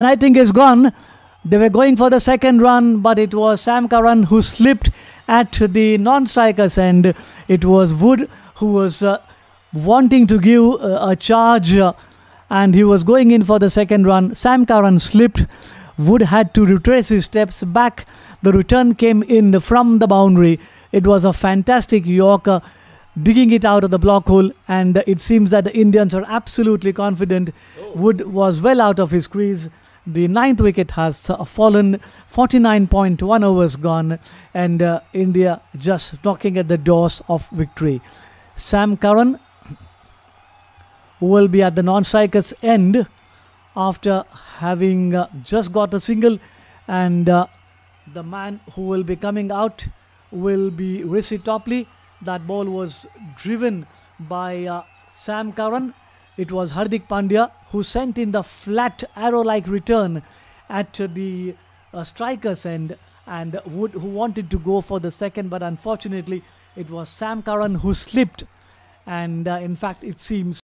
I think is gone. They were going for the second run, but it was Sam Curran who slipped at the non-strikers end. It was Wood who was uh, wanting to give uh, a charge, uh, and he was going in for the second run. Sam Curran slipped. Wood had to retrace his steps back. The return came in from the boundary. It was a fantastic Yorker uh, digging it out of the block hole, and it seems that the Indians are absolutely confident. Oh. Wood was well out of his crease the ninth wicket has uh, fallen 49.1 overs gone and uh, india just knocking at the doors of victory sam curran will be at the non-strikers end after having uh, just got a single and uh, the man who will be coming out will be Rishi Topley. That ball was driven by uh, Sam Curran it was Hardik Pandya who sent in the flat arrow like return at the uh, striker's end and would, who wanted to go for the second, but unfortunately, it was Sam Curran who slipped. And uh, in fact, it seems